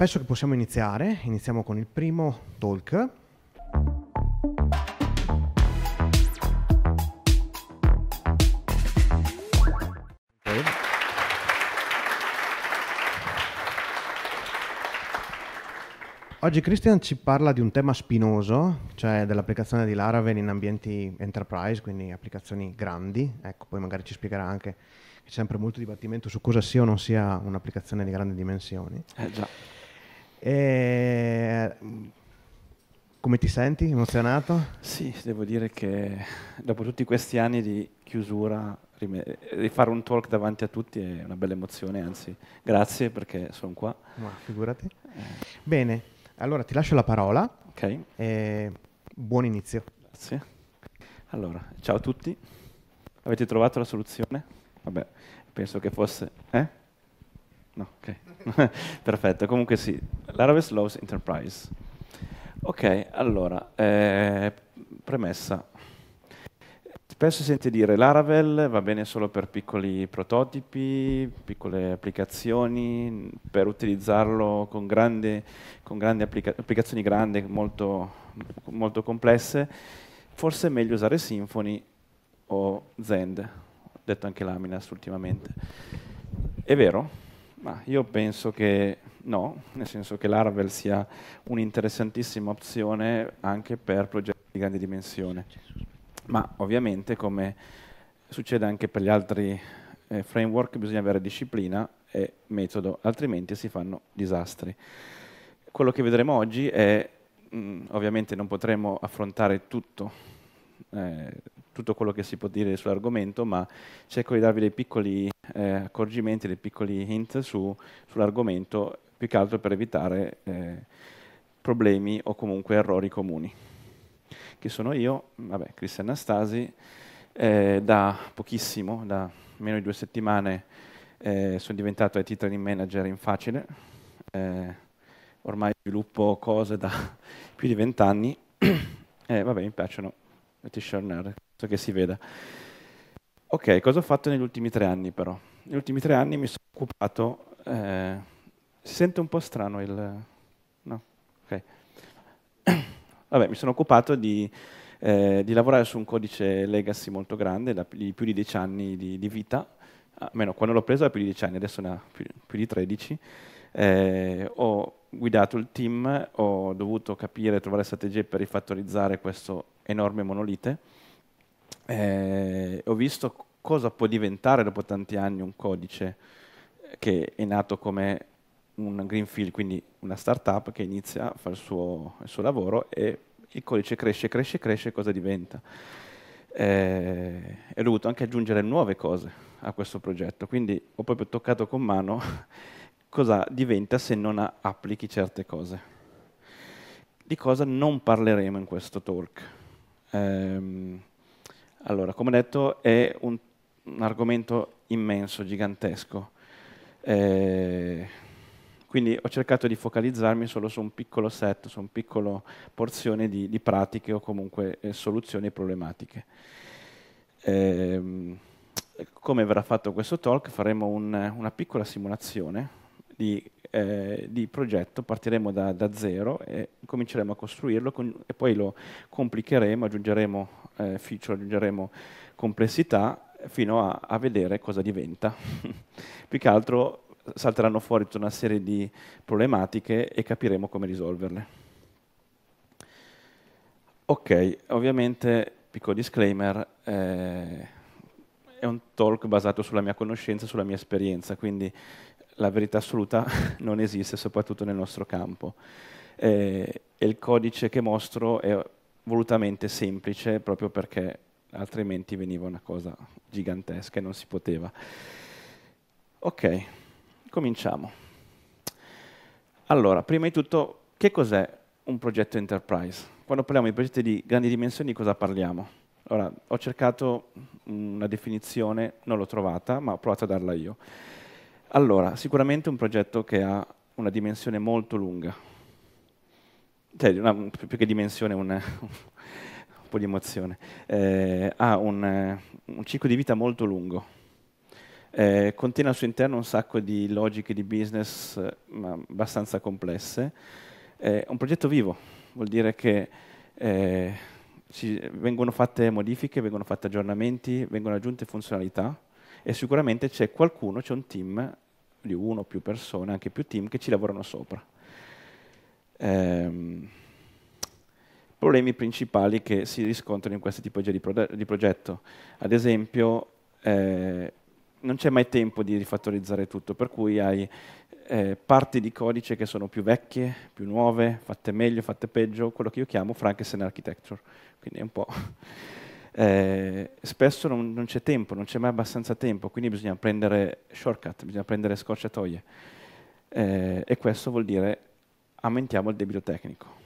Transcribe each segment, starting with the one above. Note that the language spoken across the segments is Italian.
penso che possiamo iniziare. Iniziamo con il primo talk. Oggi Christian ci parla di un tema spinoso, cioè dell'applicazione di Laravel in ambienti enterprise, quindi applicazioni grandi. Ecco, poi magari ci spiegherà anche che c'è sempre molto dibattimento su cosa sia o non sia un'applicazione di grandi dimensioni. Eh già. E... Come ti senti? Emozionato? Sì, devo dire che dopo tutti questi anni di chiusura, rifare un talk davanti a tutti è una bella emozione, anzi grazie perché sono qua. Ma figurati. Eh. Bene, allora ti lascio la parola. Ok. E buon inizio. Grazie. Allora, ciao a tutti. Avete trovato la soluzione? Vabbè, penso che fosse... Eh? No, ok. Perfetto, comunque sì. Laravel Slows Enterprise. Ok, allora, eh, premessa. Spesso sente dire Laravel va bene solo per piccoli prototipi, piccole applicazioni, per utilizzarlo con, grande, con grandi applica applicazioni grandi, molto, molto complesse. Forse è meglio usare Symfony o Zend, detto anche Laminas ultimamente. È vero? Ma io penso che no, nel senso che l'Aravel sia un'interessantissima opzione anche per progetti di grande dimensione. Ma ovviamente, come succede anche per gli altri eh, framework, bisogna avere disciplina e metodo, altrimenti si fanno disastri. Quello che vedremo oggi è, mh, mm, ovviamente non potremo affrontare tutto eh, tutto quello che si può dire sull'argomento, ma cerco di darvi dei piccoli eh, accorgimenti, dei piccoli hint su, sull'argomento, più che altro per evitare eh, problemi o comunque errori comuni. Che sono io, vabbè, Cristian Anastasi, eh, da pochissimo, da meno di due settimane, eh, sono diventato IT Training Manager in Facile, eh, ormai sviluppo cose da più di vent'anni, eh, vabbè, mi piacciono t-shirt nerd, so che si veda. Ok, cosa ho fatto negli ultimi tre anni però? Negli ultimi tre anni mi sono occupato... Eh, si sente un po' strano il... No? Ok. Vabbè, mi sono occupato di, eh, di, lavorare su un codice legacy molto grande, da, di più di dieci anni di, di vita, almeno quando l'ho preso era più di dieci anni, adesso ne ha più, più di tredici. Eh, ho guidato il team, ho dovuto capire, trovare strategie per rifattorizzare questo enorme monolite, eh, ho visto cosa può diventare dopo tanti anni un codice che è nato come un greenfield, quindi una startup che inizia a fare il suo, il suo lavoro e il codice cresce, cresce, cresce, cosa diventa? Eh, e ho dovuto anche aggiungere nuove cose a questo progetto, quindi ho proprio toccato con mano cosa diventa se non applichi certe cose. Di cosa non parleremo in questo talk, Ehm, allora, come detto, è un, un argomento immenso, gigantesco. Eh, quindi ho cercato di focalizzarmi solo su un piccolo set, su una piccola porzione di, di pratiche o comunque eh, soluzioni problematiche. Eh, come verrà fatto questo talk? Faremo un, una piccola simulazione di, eh, di progetto, partiremo da, da, zero e cominceremo a costruirlo con, e poi lo complicheremo, aggiungeremo eh, feature, aggiungeremo complessità fino a, a vedere cosa diventa. Più che altro salteranno fuori tutta una serie di problematiche e capiremo come risolverle. Ok, ovviamente, piccolo disclaimer, eh, è un talk basato sulla mia conoscenza, sulla mia esperienza, quindi la verità assoluta non esiste, soprattutto nel nostro campo. Eh, e il codice che mostro è volutamente semplice proprio perché altrimenti veniva una cosa gigantesca e non si poteva. Ok, cominciamo. Allora, prima di tutto, che cos'è un progetto enterprise? Quando parliamo di progetti di grandi dimensioni, di cosa parliamo? Allora, ho cercato una definizione, non l'ho trovata, ma ho provato a darla io. Allora, sicuramente un progetto che ha una dimensione molto lunga, cioè una, più che dimensione, un, un po' di emozione, eh, ha un, un, ciclo di vita molto lungo, eh, contiene al suo interno un sacco di logiche di business eh, abbastanza complesse, è un progetto vivo, vuol dire che eh, ci, vengono fatte modifiche, vengono fatti aggiornamenti, vengono aggiunte funzionalità, e sicuramente c'è qualcuno, c'è un team di uno o più persone, anche più team, che ci lavorano sopra. Ehm, problemi principali che si riscontrano in questa tipologia di, pro di progetto. Ad esempio, eh, non c'è mai tempo di rifattorizzare tutto, per cui hai eh, parti di codice che sono più vecchie, più nuove, fatte meglio, fatte peggio, quello che io chiamo Frankenstein Architecture. Quindi è un po'... eh, spesso non, non c'è tempo, non c'è mai abbastanza tempo, quindi bisogna prendere shortcut, bisogna prendere scorciatoie. Eh, e questo vuol dire aumentiamo il debito tecnico.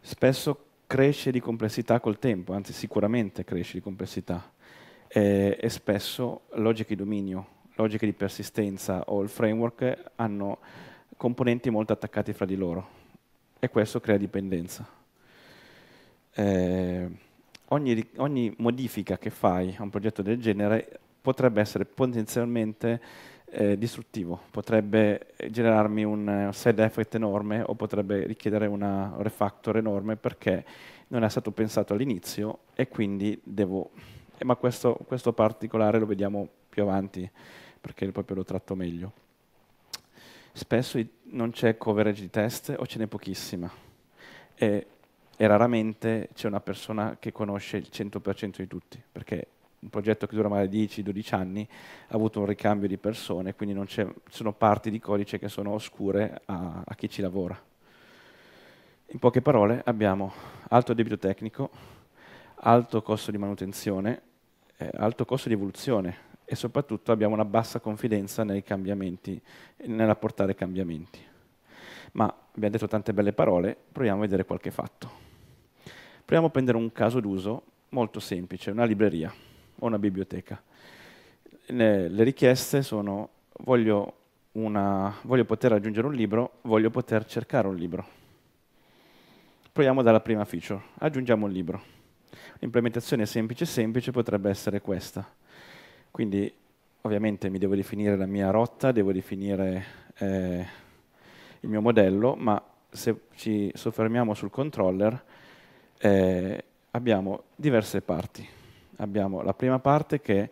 Spesso cresce di complessità col tempo, anzi sicuramente cresce di complessità, eh, e spesso logiche di dominio, logiche di persistenza o il framework hanno componenti molto attaccati fra di loro e questo crea dipendenza. Eh, ogni, ogni modifica che fai a un progetto del genere potrebbe essere potenzialmente eh, distruttivo, potrebbe eh, generarmi un eh, side effect enorme o potrebbe richiedere una refactor enorme perché non è stato pensato all'inizio e quindi devo... Eh, ma questo, questo, particolare lo vediamo più avanti perché proprio lo tratto meglio. Spesso non c'è coverage di test o ce n'è pochissima. E e raramente c'è una persona che conosce il 100% di tutti, perché un progetto che dura magari 10-12 anni ha avuto un ricambio di persone, quindi non ci sono parti di codice che sono oscure a, a chi ci lavora. In poche parole abbiamo alto debito tecnico, alto costo di manutenzione, eh, alto costo di evoluzione e soprattutto abbiamo una bassa confidenza nei cambiamenti, nell'apportare cambiamenti. Ma abbiamo detto tante belle parole, proviamo a vedere qualche fatto. Proviamo a prendere un caso d'uso molto semplice, una libreria o una biblioteca. Le richieste sono voglio, una, voglio poter aggiungere un libro, voglio poter cercare un libro. Proviamo dalla prima feature, aggiungiamo un libro. L'implementazione semplice semplice potrebbe essere questa. Quindi ovviamente mi devo definire la mia rotta, devo definire eh, il mio modello, ma se ci soffermiamo sul controller eh, abbiamo diverse parti. Abbiamo la prima parte che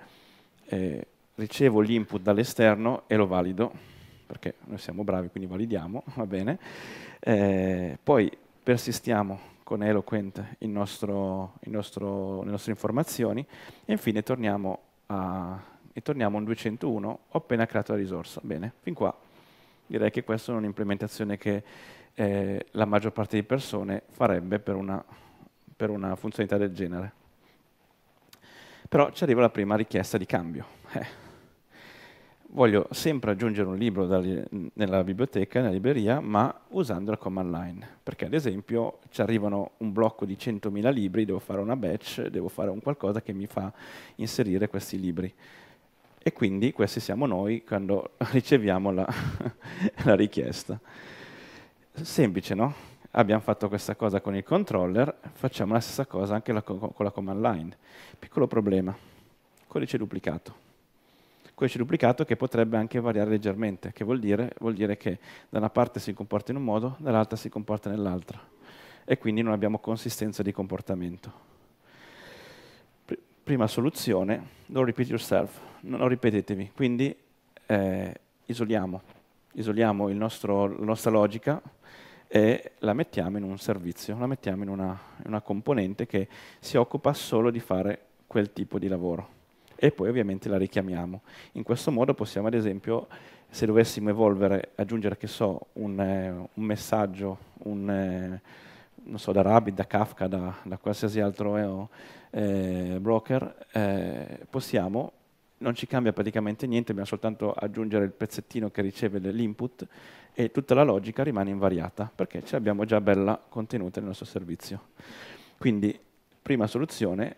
eh, ricevo l'input dall'esterno e lo valido, perché noi siamo bravi, quindi validiamo, va bene. Eh, poi persistiamo con Eloquent il nostro, il nostro, le nostre informazioni e infine torniamo a, e torniamo a un 201, ho appena creato la risorsa. Bene, fin qua direi che questa è un'implementazione che eh, la maggior parte di persone farebbe per una per una funzionalità del genere. Però ci arriva la prima richiesta di cambio. Eh. Voglio sempre aggiungere un libro da, nella biblioteca, nella libreria, ma usando la command line. Perché ad esempio ci arrivano un blocco di 100.000 libri, devo fare una batch, devo fare un qualcosa che mi fa inserire questi libri. E quindi questi siamo noi quando riceviamo la, la richiesta. Semplice, no? abbiamo fatto questa cosa con il controller, facciamo la stessa cosa anche la con la command line. Piccolo problema, codice duplicato. Codice duplicato che potrebbe anche variare leggermente, che vuol dire, vuol dire che da una parte si comporta in un modo, dall'altra si comporta nell'altra. E quindi non abbiamo consistenza di comportamento. Prima soluzione, don't repeat yourself, non ripetetevi. Quindi eh, isoliamo, isoliamo nostro, la nostra logica, e la mettiamo in un servizio, la mettiamo in una, in una, componente che si occupa solo di fare quel tipo di lavoro. E poi ovviamente la richiamiamo. In questo modo possiamo ad esempio, se dovessimo evolvere, aggiungere che so, un, eh, un messaggio, un, eh, non so, da Rabbit, da Kafka, da, da qualsiasi altro eh, eh broker, eh, possiamo non ci cambia praticamente niente, dobbiamo soltanto aggiungere il pezzettino che riceve l'input e tutta la logica rimane invariata, perché ce l'abbiamo già bella contenuta nel nostro servizio. Quindi, prima soluzione,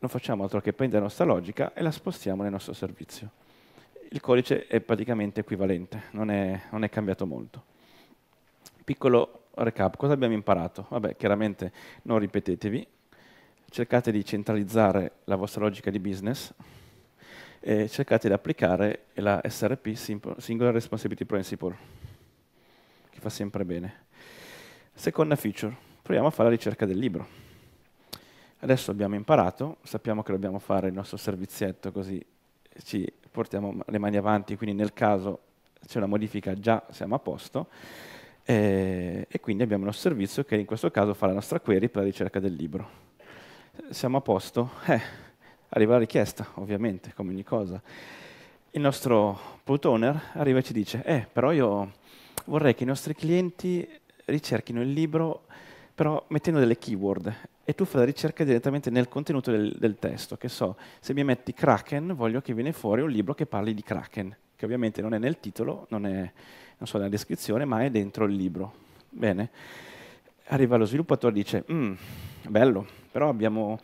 non facciamo altro che prendere la nostra logica e la spostiamo nel nostro servizio. Il codice è praticamente equivalente, non è, non è cambiato molto. Piccolo recap, cosa abbiamo imparato? Vabbè, chiaramente non ripetetevi, cercate di centralizzare la vostra logica di business, e cercate di applicare la SRP, Single Responsibility Principle, che fa sempre bene. Seconda feature, proviamo a fare la ricerca del libro. Adesso abbiamo imparato, sappiamo che dobbiamo fare il nostro servizietto così ci portiamo le mani avanti, quindi nel caso c'è una modifica già siamo a posto, e, e quindi abbiamo il nostro servizio che in questo caso fa la nostra query per la ricerca del libro. Siamo a posto? Eh Arriva la richiesta, ovviamente, come ogni cosa. Il nostro product owner arriva e ci dice, eh, però io vorrei che i nostri clienti ricerchino il libro, però mettendo delle keyword, e tu fai la ricerca direttamente nel contenuto del, del testo, che so, se mi metti Kraken, voglio che viene fuori un libro che parli di Kraken, che ovviamente non è nel titolo, non è non so, nella descrizione, ma è dentro il libro. Bene arriva lo sviluppatore e dice, mm, bello, però abbiamo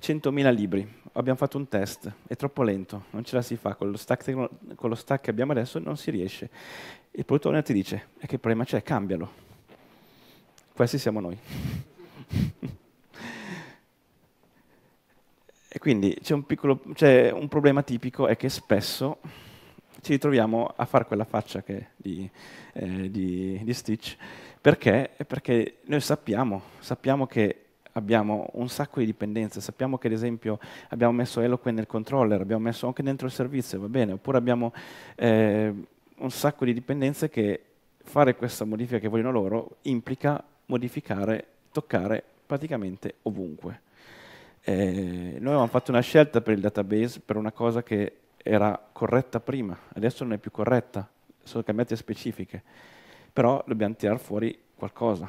100.000 libri, abbiamo fatto un test, è troppo lento, non ce la si fa, con lo stack, tecno- con lo stack che abbiamo adesso non si riesce. Il produttore ti dice, e che problema c'è? Cambialo. Questi siamo noi. e quindi c'è un, piccolo, c'è un, problema tipico, è che spesso ci ritroviamo a fare quella faccia che, di, eh, di, di Stitch, perché? Perché noi sappiamo, sappiamo che abbiamo un sacco di dipendenze, sappiamo che ad esempio abbiamo messo Eloquent nel controller, abbiamo messo anche dentro il servizio, va bene, oppure abbiamo eh, un sacco di dipendenze che fare questa modifica che vogliono loro implica modificare, toccare praticamente ovunque. Eh, noi abbiamo fatto una scelta per il database per una cosa che era corretta prima, adesso non è più corretta, sono cambiate specifiche però dobbiamo tirare fuori qualcosa.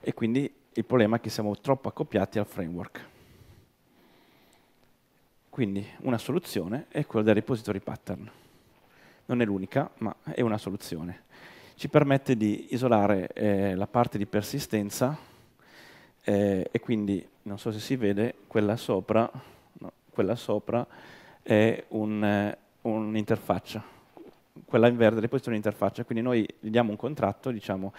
E quindi il problema è che siamo troppo accoppiati al framework. Quindi una soluzione è quella del repository pattern. Non è l'unica, ma è una soluzione. Ci permette di isolare eh, la parte di persistenza eh, e quindi, non so se si vede, quella sopra, no, quella sopra è eh, un'interfaccia. Eh, un quella in verde, poi c'è un'interfaccia, quindi noi gli diamo un contratto, diciamo,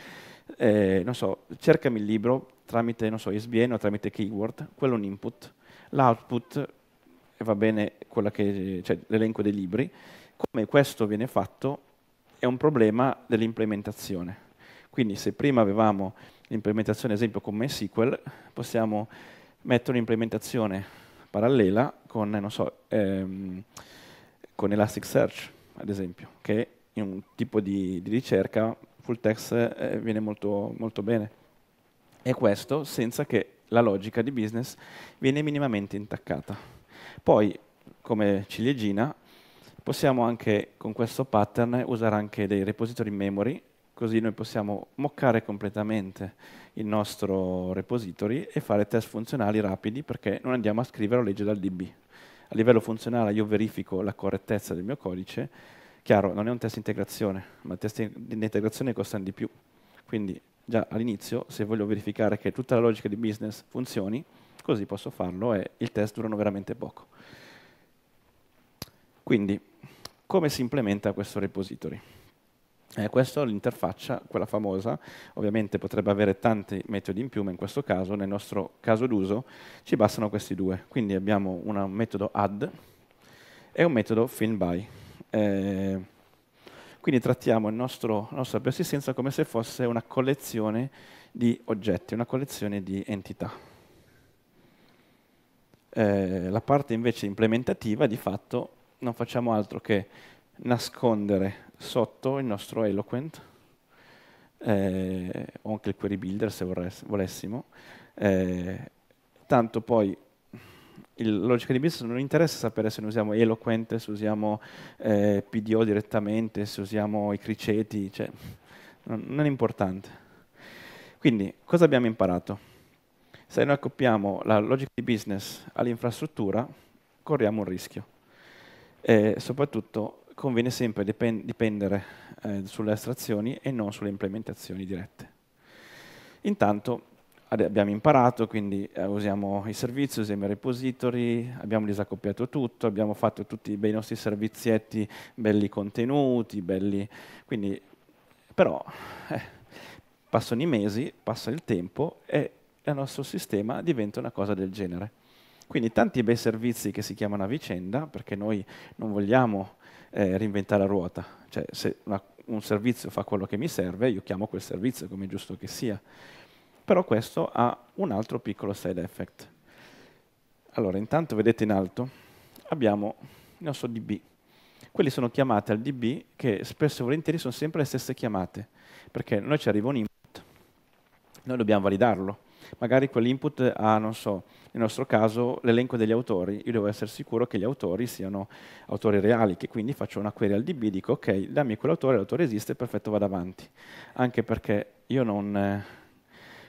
eh, non so, cercami il libro tramite, non so, ISBN o tramite keyword, quello è un input, l'output va bene che, cioè, l'elenco dei libri, come questo viene fatto è un problema dell'implementazione. Quindi se prima avevamo l'implementazione, ad esempio, con MySQL, possiamo mettere un'implementazione parallela con, non so, ehm, con Elasticsearch, ad esempio, che in un tipo di, di ricerca full text eh, viene molto, molto bene. E questo senza che la logica di business viene minimamente intaccata. Poi, come ciliegina, possiamo anche con questo pattern usare anche dei repository memory, così noi possiamo moccare completamente il nostro repository e fare test funzionali rapidi perché non andiamo a scrivere o leggere dal DB a livello funzionale io verifico la correttezza del mio codice, chiaro, non è un test di integrazione, ma i test di integrazione costano di più. Quindi già all'inizio, se voglio verificare che tutta la logica di business funzioni, così posso farlo e il test durano veramente poco. Quindi, come si implementa questo repository? Eh, questa è l'interfaccia, quella famosa, ovviamente potrebbe avere tanti metodi in più, ma in questo caso, nel nostro caso d'uso, ci bastano questi due. Quindi abbiamo un metodo add e un metodo fin by. Eh, quindi trattiamo nostro, la nostra persistenza come se fosse una collezione di oggetti, una collezione di entità. Eh, la parte invece implementativa, di fatto, non facciamo altro che nascondere sotto il nostro eloquent, eh, o anche il query builder se volessimo, eh, tanto poi il logica di business non interessa sapere se noi usiamo Eloquent, se usiamo eh, PDO direttamente, se usiamo i criceti, cioè, non, non, è importante. Quindi, cosa abbiamo imparato? Se noi accoppiamo la logica di business all'infrastruttura, corriamo un rischio. E soprattutto conviene sempre dipendere eh, sulle estrazioni e non sulle implementazioni dirette. Intanto abbiamo imparato, quindi eh, usiamo i servizi, usiamo i repository, abbiamo disaccoppiato tutto, abbiamo fatto tutti i nostri servizietti belli contenuti, belli... Quindi, però eh, passano i mesi, passa il tempo e il nostro sistema diventa una cosa del genere. Quindi tanti bei servizi che si chiamano a vicenda, perché noi non vogliamo eh, reinventare la ruota. Cioè, se una, un servizio fa quello che mi serve, io chiamo quel servizio come è giusto che sia. Però questo ha un altro piccolo side effect. Allora, intanto vedete in alto, abbiamo il nostro DB. Quelli sono chiamate al DB che spesso e volentieri sono sempre le stesse chiamate, perché noi ci arriva un input, noi dobbiamo validarlo, magari quell'input ha, non so, nel nostro caso l'elenco degli autori, io devo essere sicuro che gli autori siano autori reali, che quindi faccio una query al DB, dico ok, dammi quell'autore, l'autore esiste, perfetto, vado avanti. Anche perché io non, eh,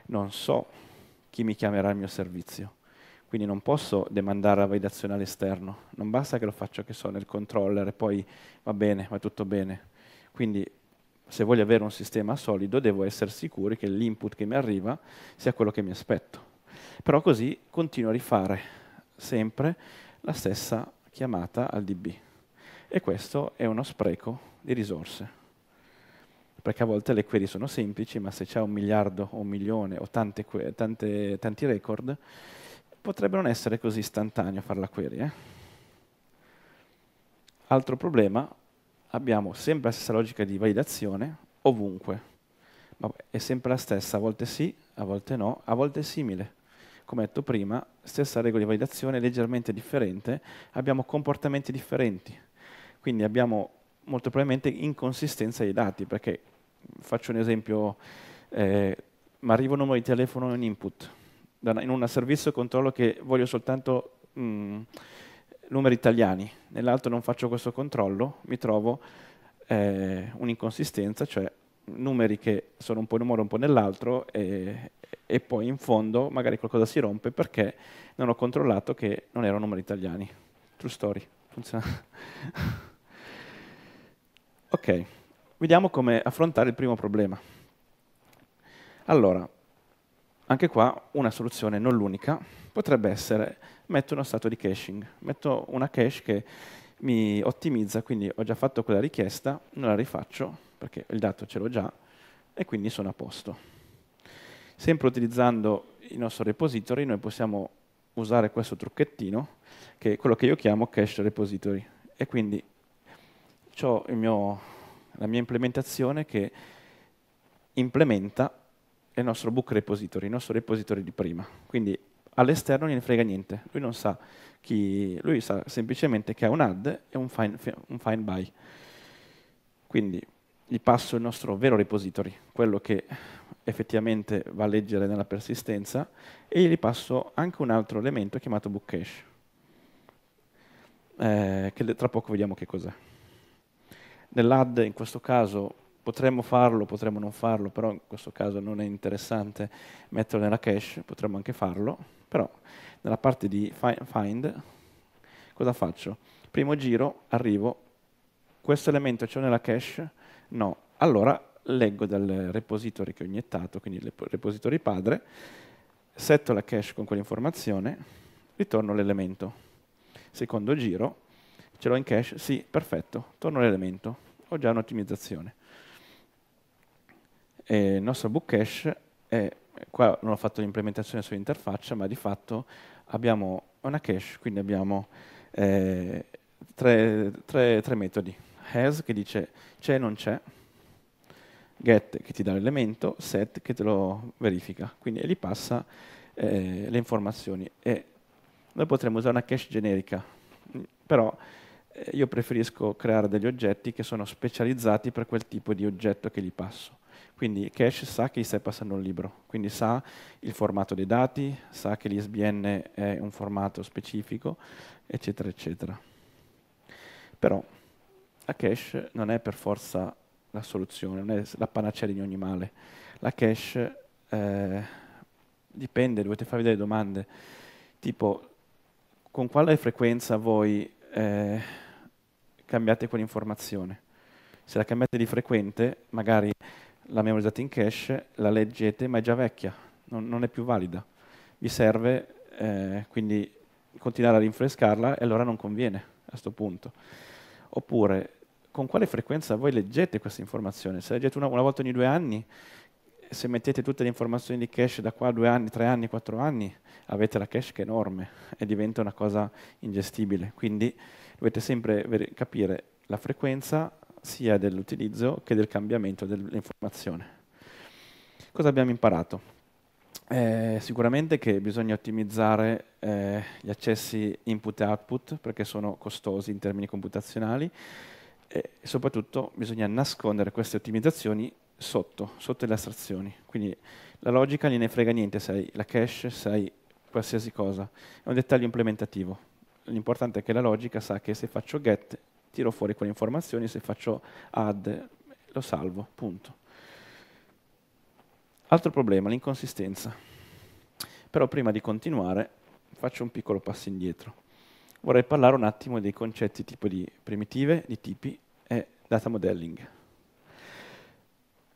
non so chi mi chiamerà il mio servizio. Quindi non posso demandare la validazione all'esterno, non basta che lo faccio che so nel controller e poi va bene, va tutto bene. Quindi se voglio avere un sistema solido devo essere sicuro che l'input che mi arriva sia quello che mi aspetto. Però così continuo a rifare sempre la stessa chiamata al DB. E questo è uno spreco di risorse. Perché a volte le query sono semplici, ma se c'è un miliardo o un milione o tante, tante, tanti record, potrebbe non essere così istantaneo fare la query. Eh? Altro problema, abbiamo sempre la stessa logica di validazione ovunque, ma è sempre la stessa, a volte sì, a volte no, a volte è simile. Come detto prima, stessa regola di validazione, leggermente differente, abbiamo comportamenti differenti, quindi abbiamo molto probabilmente inconsistenza dei dati, perché faccio un esempio, eh, mi arriva un numero di telefono in input, in un servizio controllo che voglio soltanto... Mh, mm, numeri italiani, nell'altro non faccio questo controllo, mi trovo eh, un'inconsistenza, cioè numeri che sono un po' in un modo, un po' nell'altro e, e, poi in fondo magari qualcosa si rompe perché non ho controllato che non erano numeri italiani. True story, funziona. ok, vediamo come affrontare il primo problema. Allora, anche qua una soluzione, non l'unica, potrebbe essere metto uno stato di caching, metto una cache che mi ottimizza, quindi ho già fatto quella richiesta, non la rifaccio perché il dato ce l'ho già e quindi sono a posto. Sempre utilizzando il nostro repository noi possiamo usare questo trucchettino che è quello che io chiamo cache repository e quindi ho mio, la mia implementazione che implementa il nostro book repository, il nostro repository di prima. Quindi all'esterno non gliene frega niente, lui non sa chi, lui sa semplicemente che ha un add e un find, un find by. Quindi gli passo il nostro vero repository, quello che effettivamente va a leggere nella persistenza, e gli passo anche un altro elemento chiamato book cache, eh, che tra poco vediamo che cos'è. Nell'add in questo caso Potremmo farlo, potremmo non farlo, però in questo caso non è interessante metterlo nella cache, potremmo anche farlo, però nella parte di find cosa faccio? Primo giro, arrivo, questo elemento c'è nella cache? No. Allora leggo dal repository che ho iniettato, quindi il repository padre, setto la cache con quell'informazione, ritorno l'elemento. Secondo giro, ce l'ho in cache? Sì, perfetto, torno l'elemento, ho già un'ottimizzazione il nostro book cache è, qua non ho fatto l'implementazione sull'interfaccia, ma di fatto abbiamo una cache, quindi abbiamo eh, tre, tre, tre metodi. Has che dice c'è e non c'è, get che ti dà l'elemento, set che te lo verifica, quindi gli passa eh, le informazioni. E noi potremmo usare una cache generica, però eh, io preferisco creare degli oggetti che sono specializzati per quel tipo di oggetto che gli passo. Quindi Cache sa che gli stai passando un libro, quindi sa il formato dei dati, sa che l'ISBN è un formato specifico, eccetera, eccetera. Però la cache non è per forza la soluzione, non è la panacea di ogni male. La cache eh, dipende, dovete farvi delle domande, tipo con quale frequenza voi eh, cambiate quell'informazione. Se la cambiate di frequente, magari la memorizzate in cache, la leggete, ma è già vecchia, non, non è più valida. Vi serve eh, quindi continuare a rinfrescarla e allora non conviene a questo punto. Oppure, con quale frequenza voi leggete questa informazione? Se leggete una, una volta ogni due anni, se mettete tutte le informazioni di cache da qua a due anni, tre anni, quattro anni, avete la cache che è enorme e diventa una cosa ingestibile. Quindi dovete sempre capire la frequenza sia dell'utilizzo che del cambiamento dell'informazione. Cosa abbiamo imparato? Eh, sicuramente che bisogna ottimizzare eh, gli accessi input e output perché sono costosi in termini computazionali e soprattutto bisogna nascondere queste ottimizzazioni sotto, sotto le astrazioni. Quindi la logica non ne frega niente sai la cache, sai qualsiasi cosa. È un dettaglio implementativo. L'importante è che la logica sa che se faccio get tiro fuori quelle informazioni, se faccio add lo salvo, punto. Altro problema, l'inconsistenza. Però prima di continuare faccio un piccolo passo indietro. Vorrei parlare un attimo dei concetti tipo di primitive, di tipi e data modeling.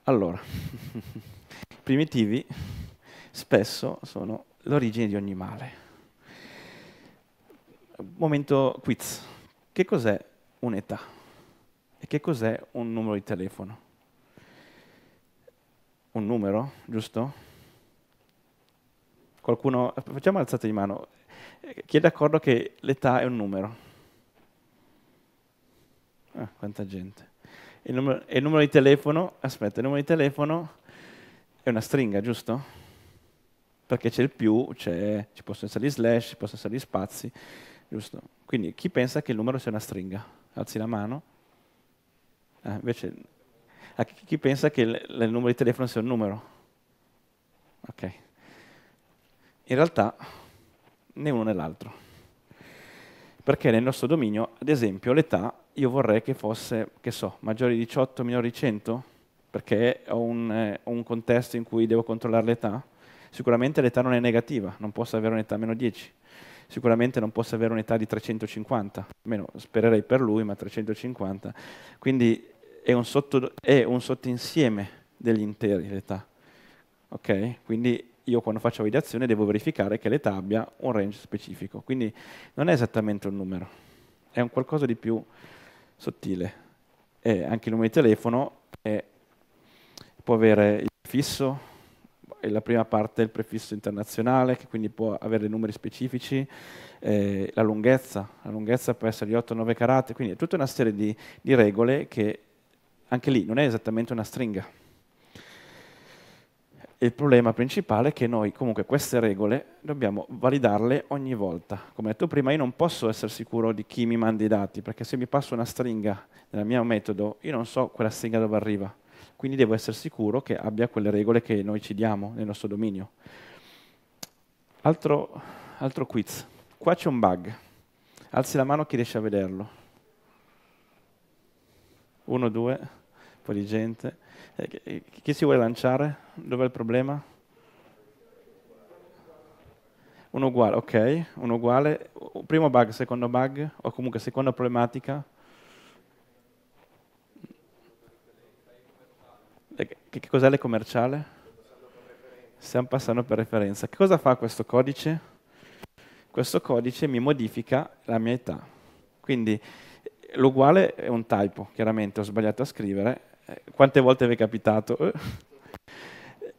Allora, primitivi spesso sono l'origine di ogni male. Momento quiz. Che cos'è un'età. E che cos'è un numero di telefono? Un numero, giusto? Qualcuno, facciamo alzata di mano. Chi è d'accordo che l'età è un numero? Ah, quanta gente. Il numero, il numero di telefono, aspetta, il numero di telefono è una stringa, giusto? Perché c'è il più, c'è, ci possono essere gli slash, ci possono essere gli spazi, giusto? Quindi chi pensa che il numero sia una stringa? Alzi la mano. Ah, invece, a chi pensa che il, il numero di telefono sia un numero? Ok. In realtà, né uno né l'altro. Perché nel nostro dominio, ad esempio, l'età io vorrei che fosse, che so, maggiore di 18, minore di 100, perché ho un, eh, un contesto in cui devo controllare l'età. Sicuramente l'età non è negativa, non posso avere un'età meno 10 sicuramente non possa avere un'età di 350, almeno spererei per lui, ma 350. Quindi è un, sotto, è un sottoinsieme degli interi l'età. Ok? Quindi io quando faccio validazione devo verificare che l'età abbia un range specifico. Quindi non è esattamente un numero, è un qualcosa di più sottile. E anche il numero di telefono è, può avere il fisso, la prima parte è il prefisso internazionale, che quindi può avere dei numeri specifici, eh, la lunghezza, la lunghezza può essere di 8-9 carate, quindi è tutta una serie di, di regole che anche lì non è esattamente una stringa. Il problema principale è che noi comunque queste regole dobbiamo validarle ogni volta. Come detto prima, io non posso essere sicuro di chi mi manda i dati, perché se mi passo una stringa nel mio metodo, io non so quella stringa dove arriva quindi devo essere sicuro che abbia quelle regole che noi ci diamo nel nostro dominio. Altro, altro quiz. Qua c'è un bug. Alzi la mano chi riesce a vederlo. Uno, due, un po' di gente. Eh, chi si vuole lanciare? Dov'è il problema? Uno uguale, ok, uno uguale. Primo bug, secondo bug, o comunque seconda problematica. Che, che cos'è le commerciale? Stiamo passando per referenza. Che cosa fa questo codice? Questo codice mi modifica la mia età. Quindi eh, l'uguale è un typo, chiaramente ho sbagliato a scrivere. Eh, quante volte vi è capitato?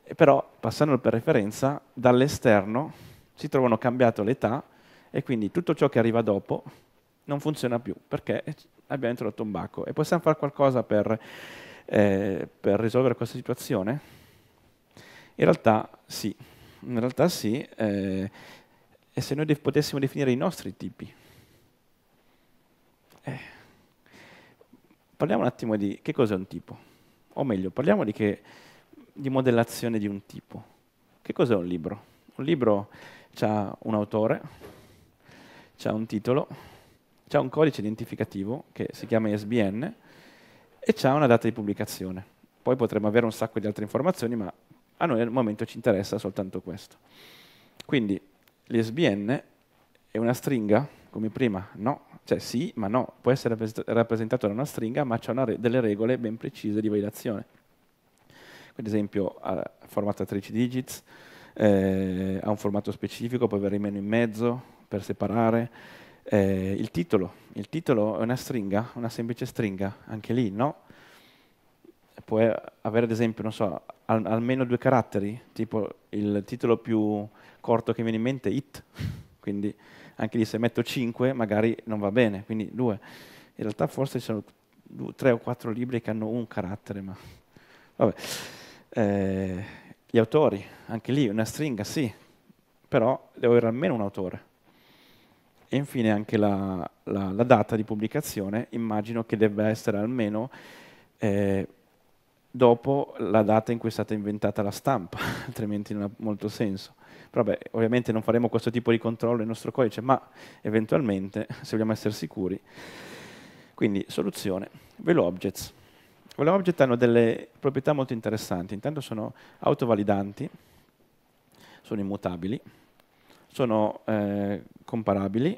Eh, però passando per referenza, dall'esterno si trovano cambiato l'età e quindi tutto ciò che arriva dopo non funziona più perché abbiamo introdotto un bacco e possiamo fare qualcosa per eh, per risolvere questa situazione? In realtà sì, in realtà sì, eh, e se noi potessimo definire i nostri tipi. Eh. Parliamo un attimo di che cos'è un tipo, o meglio, parliamo di, che, di modellazione di un tipo. Che cos'è un libro? Un libro ha un autore, ha un titolo, ha un codice identificativo che si chiama ISBN, e c'è una data di pubblicazione. Poi potremmo avere un sacco di altre informazioni, ma a noi al momento ci interessa soltanto questo. Quindi l'ISBN è una stringa, come prima, no, cioè sì, ma no, può essere rappresentato da una stringa, ma c'è re delle regole ben precise di validazione. Ad esempio, ha formato a 13 digits, eh, ha un formato specifico, può avere meno in mezzo per separare, eh, il, titolo. il titolo è una stringa, una semplice stringa, anche lì, no? Può avere ad esempio, non so, al, almeno due caratteri, tipo il titolo più corto che mi viene in mente è IT, quindi anche lì se metto 5 magari non va bene, quindi due. In realtà forse ci sono 3 o 4 libri che hanno un carattere, ma vabbè. Eh, gli autori, anche lì una stringa, sì, però devo avere almeno un autore e infine anche la, la, la data di pubblicazione, immagino che debba essere almeno eh, dopo la data in cui è stata inventata la stampa, altrimenti non ha molto senso. Però beh, ovviamente non faremo questo tipo di controllo nel nostro codice, ma eventualmente, se vogliamo essere sicuri. Quindi, soluzione, VeloObjects. VeloObjects hanno delle proprietà molto interessanti. Intanto sono autovalidanti, sono immutabili, sono eh, comparabili,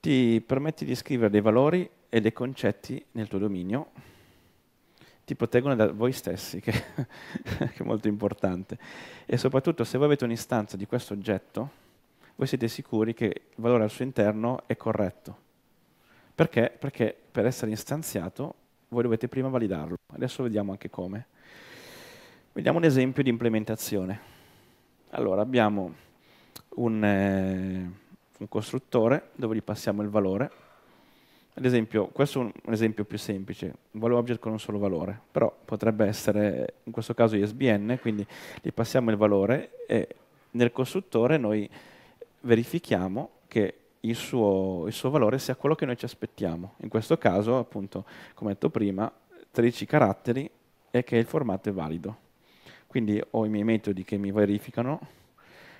ti permette di scrivere dei valori e dei concetti nel tuo dominio, ti proteggono da voi stessi, che, che è molto importante. E soprattutto se voi avete un'istanza di questo oggetto, voi siete sicuri che il valore al suo interno è corretto. Perché? Perché per essere istanziato voi dovete prima validarlo. Adesso vediamo anche come. Vediamo un esempio di implementazione. Allora, abbiamo un, eh, un costruttore dove gli passiamo il valore. Ad esempio, questo è un, un esempio più semplice, un value object con un solo valore, però potrebbe essere in questo caso ISBN, quindi gli passiamo il valore e nel costruttore noi verifichiamo che il suo, il suo, valore sia quello che noi ci aspettiamo. In questo caso, appunto, come detto prima, 13 caratteri e che il formato è valido. Quindi ho i miei metodi che mi verificano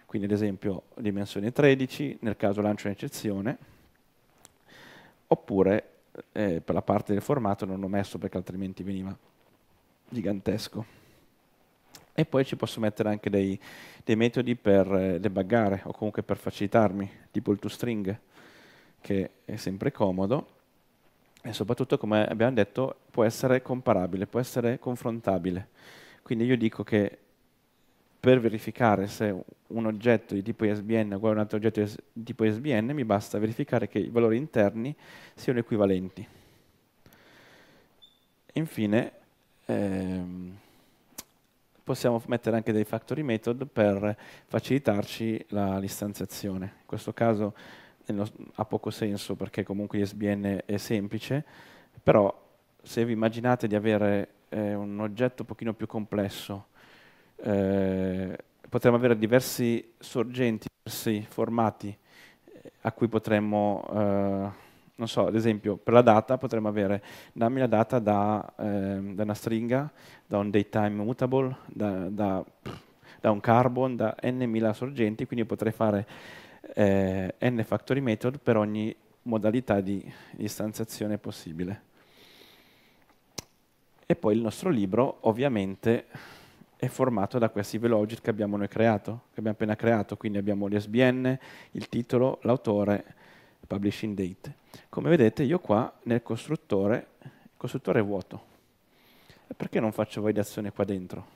quindi ad esempio dimensione 13, nel caso lancio un'eccezione, oppure eh, per la parte del formato non l'ho messo perché altrimenti veniva gigantesco. E poi ci posso mettere anche dei, dei metodi per eh, debuggare o comunque per facilitarmi, tipo il toString, che è sempre comodo e soprattutto, come abbiamo detto, può essere comparabile, può essere confrontabile. Quindi io dico che per verificare se un oggetto di tipo ISBN è uguale a un altro oggetto di tipo ISBN, mi basta verificare che i valori interni siano equivalenti. Infine, ehm, possiamo mettere anche dei factory method per facilitarci la distanziazione. In questo caso eh, ha poco senso perché comunque ISBN è semplice, però se vi immaginate di avere eh, un oggetto un pochino più complesso, eh, potremmo avere diversi sorgenti, diversi formati eh, a cui potremmo, eh, non so, ad esempio per la data potremmo avere, dammi la data da, eh, da una stringa, da un datetime mutable, da, da, da, un carbon, da n mila sorgenti, quindi potrei fare eh, n factory method per ogni modalità di istanziazione possibile. E poi il nostro libro ovviamente è formato da questi velogit che abbiamo noi creato, che abbiamo appena creato, quindi abbiamo l'ISBN, il titolo, l'autore, publishing date. Come vedete io qua nel costruttore, il costruttore è vuoto. Perché non faccio validazione qua dentro?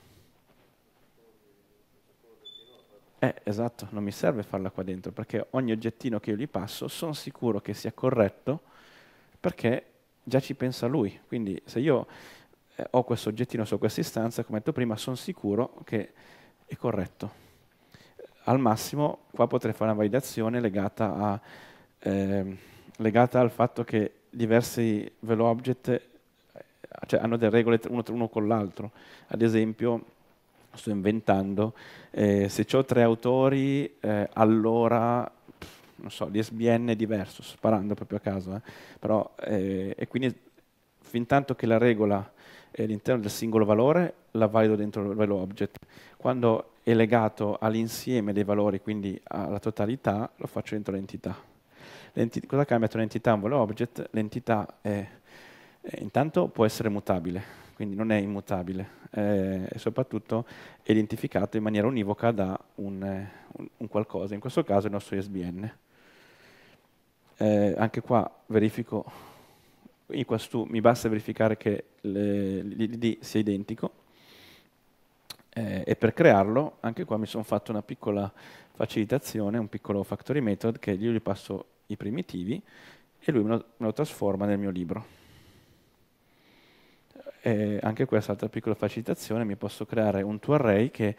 Eh, esatto, non mi serve farla qua dentro, perché ogni oggettino che io gli passo sono sicuro che sia corretto, perché già ci pensa lui. Quindi se io eh, ho questo oggettino su questa istanza, come detto prima, sono sicuro che è corretto. Al massimo qua potrei fare una validazione legata, a, eh, legata al fatto che diversi velo object eh, cioè, hanno delle regole uno, tra uno con l'altro. Ad esempio, sto inventando, eh, se ho tre autori, eh, allora non so, l'ISBN è diverso, sparando proprio a caso, eh? però, eh, e quindi fin tanto che la regola e all'interno del singolo valore la valido dentro il value object. Quando è legato all'insieme dei valori, quindi alla totalità, lo faccio dentro l'entità. L'enti cosa cambia tra un'entità e un value object? L'entità è, è, intanto può essere mutabile, quindi non è immutabile e soprattutto è identificato in maniera univoca da un, un, un qualcosa, in questo caso il nostro ISBN. Eh, anche qua verifico in qua mi basta verificare che l'id sia identico eh, e per crearlo anche qua mi sono fatto una piccola facilitazione, un piccolo factory method che io gli passo i primitivi e lui me lo, me lo trasforma nel mio libro. E anche questa altra piccola facilitazione, mi posso creare un toArray che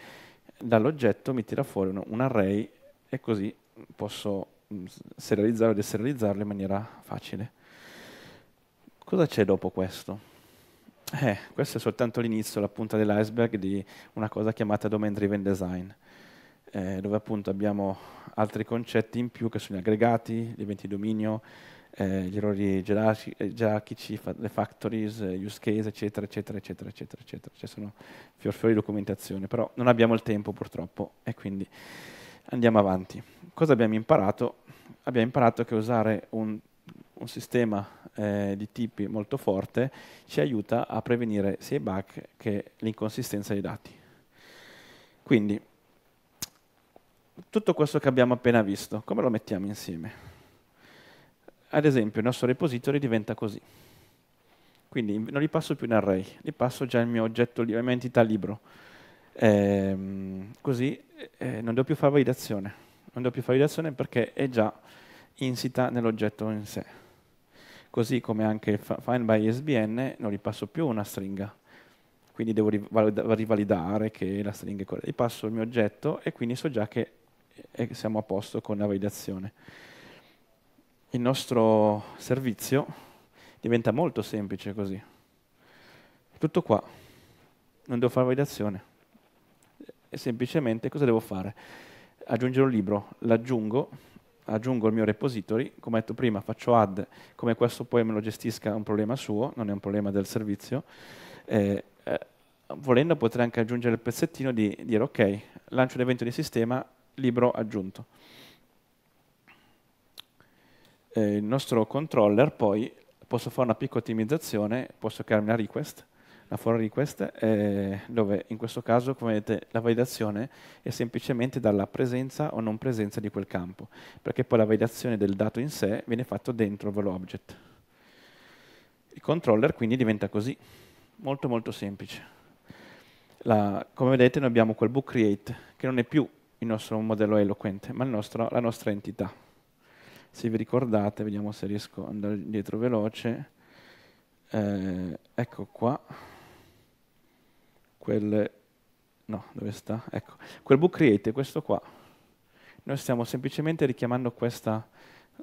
dall'oggetto mi tira fuori un, un array e così posso mm, serializzarlo e deserializzarlo in maniera facile. Cosa c'è dopo questo? Eh, questo è soltanto l'inizio, la punta dell'iceberg di una cosa chiamata domain driven design, eh, dove appunto abbiamo altri concetti in più che sono gli aggregati, gli eventi di dominio, eh, gli errori eh, gerarchici, fa le factories, eh, use case, eccetera, eccetera, eccetera, eccetera, eccetera. Ci sono fior fiori di documentazione, però non abbiamo il tempo purtroppo e quindi andiamo avanti. Cosa abbiamo imparato? Abbiamo imparato che usare un, un sistema eh, di tipi molto forte ci aiuta a prevenire sia i bug che l'inconsistenza dei dati. Quindi, tutto questo che abbiamo appena visto, come lo mettiamo insieme? Ad esempio, il nostro repository diventa così. Quindi non li passo più in array, li passo già il mio oggetto, la mia entità libro. Ehm, così eh, non devo più fare validazione. Non devo più fare validazione perché è già insita nell'oggetto in sé così come anche Find by ISBN non gli passo più una stringa, quindi devo rivalidare che la stringa è quella, gli passo il mio oggetto e quindi so già che eh, siamo a posto con la validazione. Il nostro servizio diventa molto semplice così. Tutto qua, non devo fare validazione. E semplicemente cosa devo fare? Aggiungere un libro, l'aggiungo aggiungo il mio repository, come detto prima faccio add, come questo poi me lo gestisca è un problema suo, non è un problema del servizio, eh, eh, volendo potrei anche aggiungere il pezzettino di dire ok, lancio l'evento di sistema, libro aggiunto. Eh, il nostro controller poi posso fare una piccola ottimizzazione, posso crearmi una request, la for request, eh, dove in questo caso, come vedete, la validazione è semplicemente dalla presenza o non presenza di quel campo, perché poi la validazione del dato in sé viene fatta dentro il volo object. Il controller quindi diventa così, molto molto semplice. La, come vedete noi abbiamo quel book create, che non è più il nostro modello eloquent, ma nostro, la nostra entità. Se vi ricordate, vediamo se riesco ad andare dietro veloce, eh, ecco qua, quel, no, dove sta? Ecco, quel book create, questo qua, noi stiamo semplicemente richiamando questa,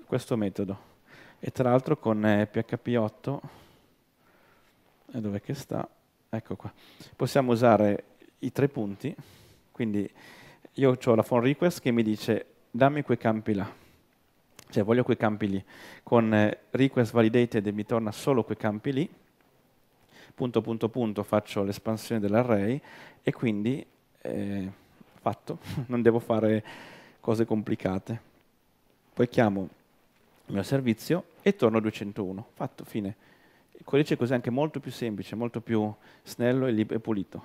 questo metodo. E tra l'altro con eh, PHP 8, e dove che sta? Ecco qua. Possiamo usare i tre punti, quindi io ho la phone request che mi dice dammi quei campi là, cioè voglio quei campi lì. Con eh, request validated mi torna solo quei campi lì, punto punto punto faccio l'espansione dell'array e quindi eh, fatto, non devo fare cose complicate. Poi chiamo il mio servizio e torno a 201, fatto, fine. Il codice così è anche molto più semplice, molto più snello e, e pulito.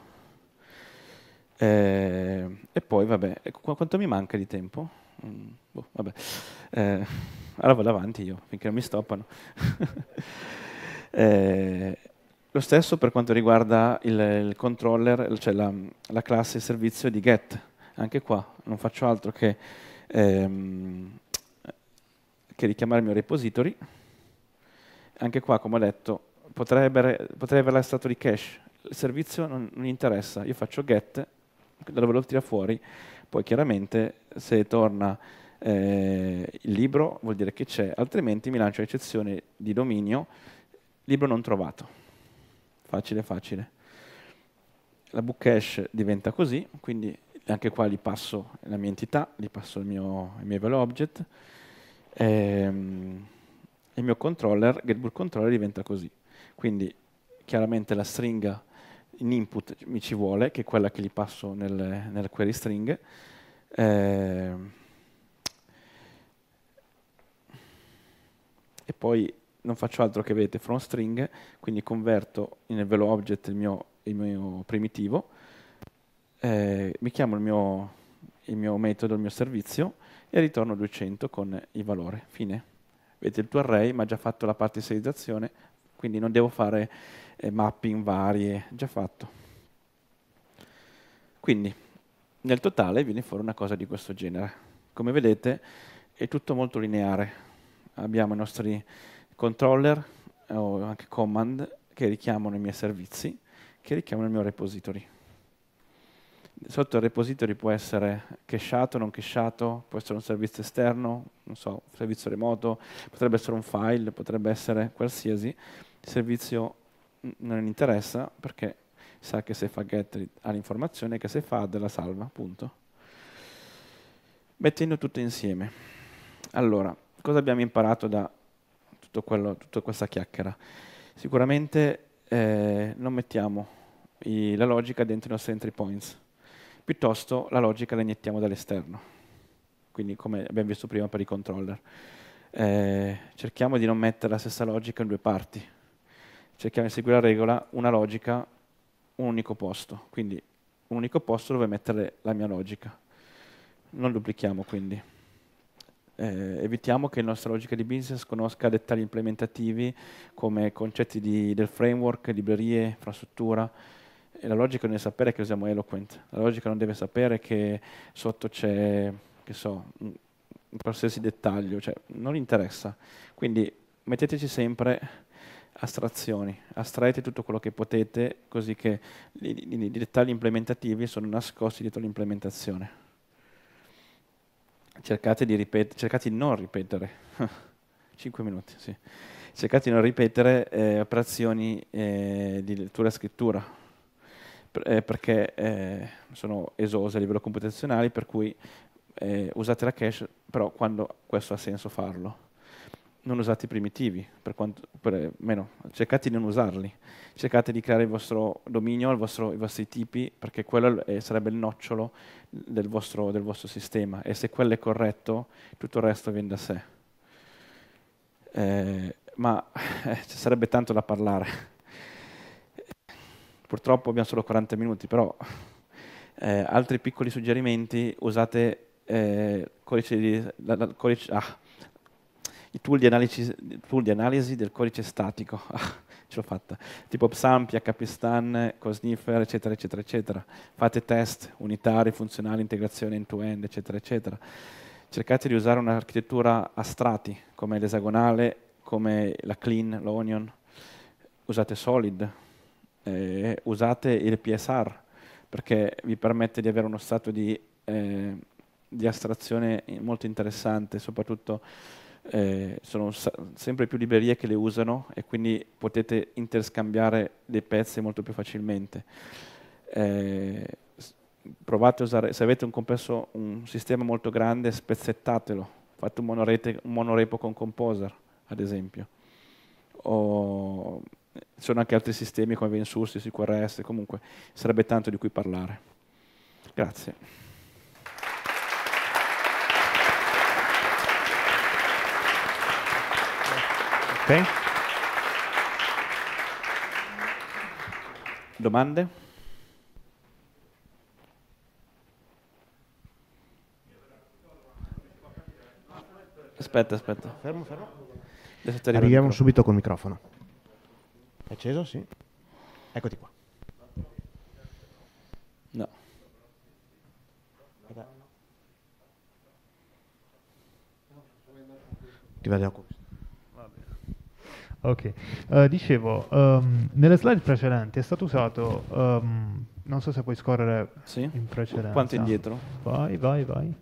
Eh, e poi, vabbè, ecco, qu quanto mi manca di tempo? Mm, boh, eh, allora vado avanti io, finché non mi stoppano. eh, lo stesso per quanto riguarda il, il controller, cioè la, la, classe servizio di get. Anche qua non faccio altro che, ehm, che richiamare il mio repository. Anche qua, come ho detto, potrebbe, potrebbe aver stato di cache. Il servizio non, non interessa, io faccio get, dove lo tira fuori, poi chiaramente se torna eh, il libro vuol dire che c'è, altrimenti mi lancio l'eccezione di dominio libro non trovato facile, facile. La book hash diventa così, quindi anche qua gli passo la mia entità, gli passo il mio, il mio value object, ehm, il mio controller, getBool controller diventa così. Quindi chiaramente la stringa in input mi ci vuole, che è quella che gli passo nel, nel query string. Ehm, e poi non faccio altro che vedete from string, quindi converto in velo object il mio, il mio primitivo, eh, mi chiamo il mio, il mio metodo, il mio servizio e ritorno 200 con il valore, fine. Vedete il tuo array, ma ha già fatto la parzializzazione, quindi non devo fare eh, mapping varie, già fatto. Quindi nel totale viene fuori una cosa di questo genere. Come vedete è tutto molto lineare. Abbiamo i nostri controller eh, o anche command che richiamano i miei servizi, che richiamano il mio repository. Sotto il repository può essere cacheato, non cacheato, può essere un servizio esterno, non so, servizio remoto, potrebbe essere un file, potrebbe essere qualsiasi. Il servizio non interessa perché sa che se fa get ha l'informazione, che se fa add la salva, punto. Mettendo tutto insieme. Allora, cosa abbiamo imparato da tutto quello, tutta questa chiacchiera. Sicuramente eh, non mettiamo i, la logica dentro i nostri entry points, piuttosto la logica la iniettiamo dall'esterno, quindi come abbiamo visto prima per i controller. Eh, cerchiamo di non mettere la stessa logica in due parti, cerchiamo di seguire la regola, una logica, un unico posto, quindi un unico posto dove mettere la mia logica. Non duplichiamo quindi eh, evitiamo che la nostra logica di business conosca dettagli implementativi come concetti di, del framework, librerie, infrastruttura. E la logica non deve sapere che usiamo Eloquent, la logica non deve sapere che sotto c'è, che so, un, qualsiasi dettaglio, cioè non interessa. Quindi metteteci sempre astrazioni, astraete tutto quello che potete così che i, i, i dettagli implementativi sono nascosti dietro l'implementazione cercate di, ripet- cercate di non ripetere, 5 minuti, sì. cercate di non ripetere eh, operazioni eh, di lettura e scrittura, per, eh, perché eh, sono esose a livello computazionale, per cui eh, usate la cache, però quando questo ha senso farlo non usate i primitivi, per quanto, per, meno, cercate di non usarli, cercate di creare il vostro dominio, il vostro, i vostri tipi, perché quello è, sarebbe il nocciolo del vostro, del vostro, sistema e se quello è corretto tutto il resto viene da sé. Eh, ma eh, ci sarebbe tanto da parlare. Purtroppo abbiamo solo 40 minuti, però eh, altri piccoli suggerimenti, usate eh, codici di... La, la, codici, ah, i tool di analisi, tool di analisi del codice statico, ce l'ho fatta, tipo PSAM, PHPStan, Cosnifer, eccetera, eccetera, eccetera. Fate test unitari, funzionali, integrazione end-to-end, -end, eccetera, eccetera. Cercate di usare un'architettura a strati, come l'esagonale, come la clean, l'onion. Usate Solid, eh, usate il PSR, perché vi permette di avere uno stato di, eh, di astrazione molto interessante, soprattutto eh, sono sempre più librerie che le usano e quindi potete interscambiare dei pezzi molto più facilmente. Eh, provate a usare, se avete un, complesso, un sistema molto grande, spezzettatelo, fate un, monorete, un monorepo con Composer, ad esempio. O ci eh, sono anche altri sistemi come VenSource, SQRS, comunque sarebbe tanto di cui parlare. Grazie. Okay. Domande? Aspetta, aspetta. Fermo, fermo. Arriviamo subito col microfono. È acceso? Sì. Eccoti qua. No. Ti vado a Ok, uh, dicevo, um, nelle slide precedenti è stato usato, um, non so se puoi scorrere sì. in precedenza. Quanto indietro? Vai, vai, vai.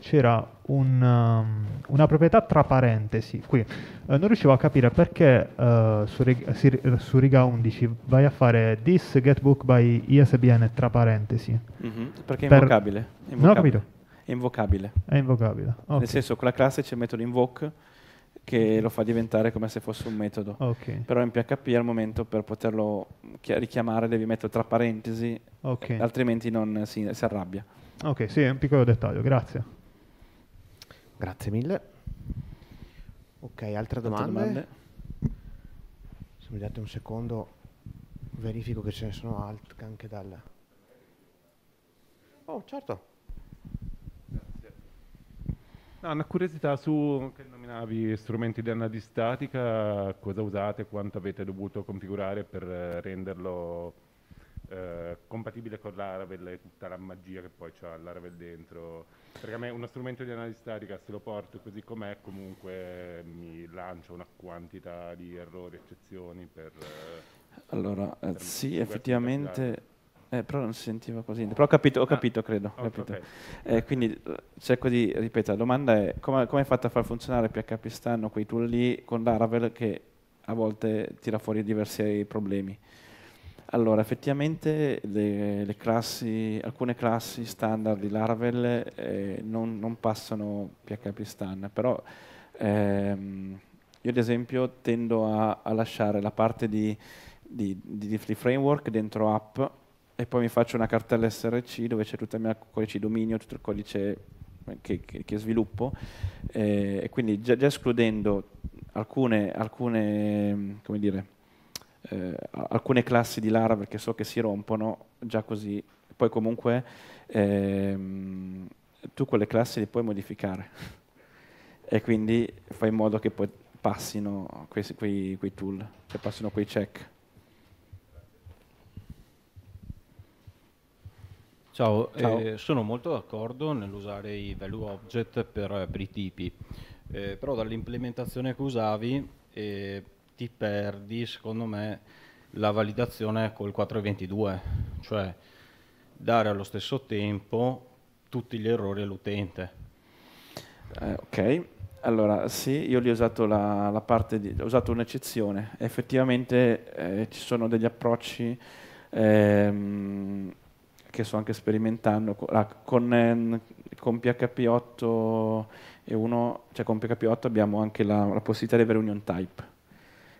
C'era un, um, una proprietà tra parentesi qui. Uh, non riuscivo a capire perché uh, su, riga, si, su, riga 11 vai a fare this get book by ISBN tra parentesi. Mm-hmm, perché è invocabile. invocabile. Non ho capito. È invocabile. È invocabile. Okay. Nel senso, con la classe c'è il metodo invoke che lo fa diventare come se fosse un metodo. Okay. Però in PHP al momento per poterlo richiamare devi mettere tra parentesi, okay. altrimenti non si, si, arrabbia. Ok, sì, è un piccolo dettaglio, grazie. Grazie mille. Ok, altre domande? Altre domande? Se mi date un secondo verifico che ce ne sono altre anche dal... Oh, certo. No, una curiosità su che nominavi strumenti di anadistatica, cosa usate, quanto avete dovuto configurare per eh, renderlo eh, compatibile con l'Aravel e tutta la magia che poi c'ha l'Aravel dentro. Perché a me uno strumento di anadistatica, se lo porto così com'è, comunque mi lancia una quantità di errori, eccezioni per... Eh, allora, per eh, sì, effettivamente eh, però non si sentiva così. Però ho capito, ho ah, capito ah, credo. Ho capito. Okay. Eh, quindi eh, cerco di ripetere, la domanda è come, come hai fatto a far funzionare PHP Stanno quei tool lì con Laravel che a volte tira fuori diversi problemi? Allora, effettivamente le, le classi, alcune classi standard di Laravel eh, non, non, passano PHP Stan, però ehm, io ad esempio tendo a, a lasciare la parte di, di, di, di framework dentro app e poi mi faccio una cartella SRC dove c'è tutto il mio codice di dominio, tutto il codice che, che, che sviluppo eh, e quindi già, già escludendo alcune, alcune, dire, eh, alcune, classi di Lara perché so che si rompono, già così, poi comunque ehm, tu quelle classi le puoi modificare e quindi fai in modo che poi passino quei, quei, quei tool, che passino quei check. Ciao, Ciao. Eh, sono molto d'accordo nell'usare i value object per, eh, per i tipi, eh, però dall'implementazione che usavi eh, ti perdi, secondo me, la validazione col 422, cioè dare allo stesso tempo tutti gli errori all'utente. Eh, ok, allora sì, io lì ho usato, la, la parte di, ho usato un'eccezione. Effettivamente eh, ci sono degli approcci ehm, che sto anche sperimentando, con, ehm, con, PHP 8 e 1, cioè con PHP 8 abbiamo anche la, la possibilità di avere union type.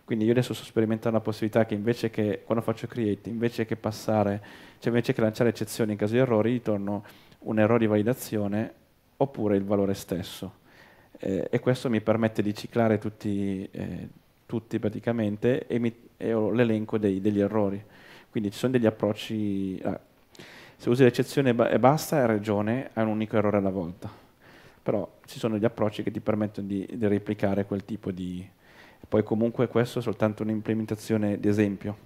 Quindi io adesso sto sperimentando la possibilità che invece che, quando faccio create, invece che passare, cioè invece che lanciare eccezioni in caso di errori, ritorno un errore di validazione oppure il valore stesso. Eh, e questo mi permette di ciclare tutti, eh, tutti praticamente e, mi, e ho l'elenco degli errori. Quindi ci sono degli approcci, ah, se usi l'eccezione e basta, hai ragione, hai un unico errore alla volta. Però ci sono gli approcci che ti permettono di, di replicare quel tipo di... Poi comunque questo è soltanto un'implementazione di esempio,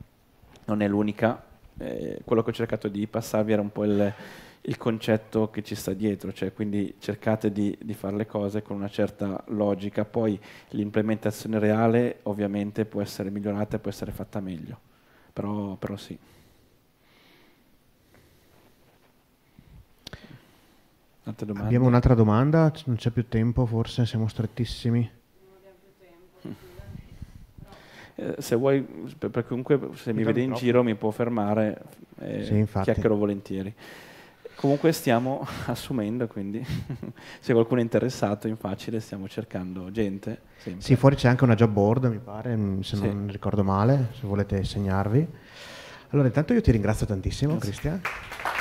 non è l'unica. Eh, quello che ho cercato di passarvi era un po' il, il concetto che ci sta dietro, cioè quindi cercate di, di, fare le cose con una certa logica, poi l'implementazione reale ovviamente può essere migliorata e può essere fatta meglio, però, però sì. Un'altra domanda. Abbiamo un'altra domanda? Non c'è più tempo forse? Siamo strettissimi. Eh, se vuoi, perché comunque se mi, mi vede in troppo. giro mi può fermare, eh, sì, chiacchierò volentieri. Comunque stiamo assumendo, quindi se qualcuno è interessato in facile stiamo cercando gente. Sempre. Sì, fuori c'è anche una job board, mi pare, mm, se sì. non ricordo male, se volete segnarvi. Allora intanto io ti ringrazio tantissimo, Cristian.